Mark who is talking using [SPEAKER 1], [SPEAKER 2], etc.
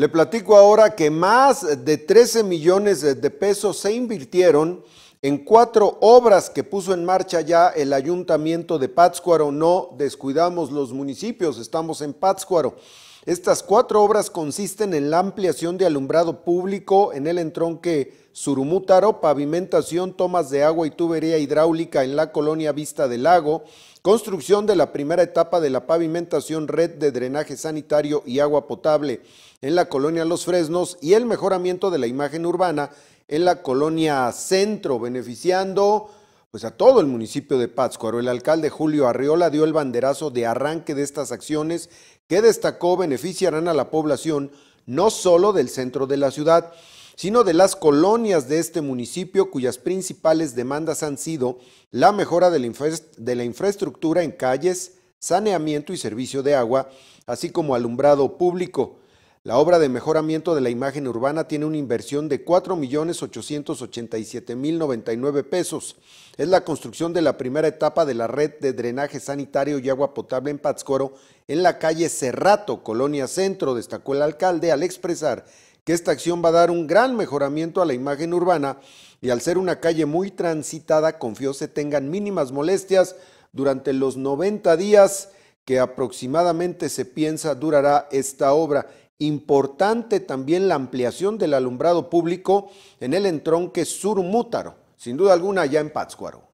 [SPEAKER 1] Le platico ahora que más de 13 millones de pesos se invirtieron en cuatro obras que puso en marcha ya el ayuntamiento de Pátzcuaro, no descuidamos los municipios, estamos en Pátzcuaro. Estas cuatro obras consisten en la ampliación de alumbrado público en el entronque Surumútaro, pavimentación, tomas de agua y tubería hidráulica en la colonia Vista del Lago, construcción de la primera etapa de la pavimentación red de drenaje sanitario y agua potable en la colonia Los Fresnos y el mejoramiento de la imagen urbana en la colonia Centro, beneficiando pues a todo el municipio de Pátzcuaro. El alcalde Julio Arriola dio el banderazo de arranque de estas acciones que destacó beneficiarán a la población no solo del centro de la ciudad, sino de las colonias de este municipio cuyas principales demandas han sido la mejora de la infraestructura en calles, saneamiento y servicio de agua, así como alumbrado público. La obra de mejoramiento de la imagen urbana tiene una inversión de 4.887.099 pesos. Es la construcción de la primera etapa de la red de drenaje sanitario y agua potable en Pátzcuaro, en la calle Cerrato, Colonia Centro, destacó el alcalde al expresar que esta acción va a dar un gran mejoramiento a la imagen urbana y al ser una calle muy transitada, confió se tengan mínimas molestias durante los 90 días que aproximadamente se piensa durará esta obra. Importante también la ampliación del alumbrado público en el entronque sur-mútaro, sin duda alguna ya en Pátzcuaro.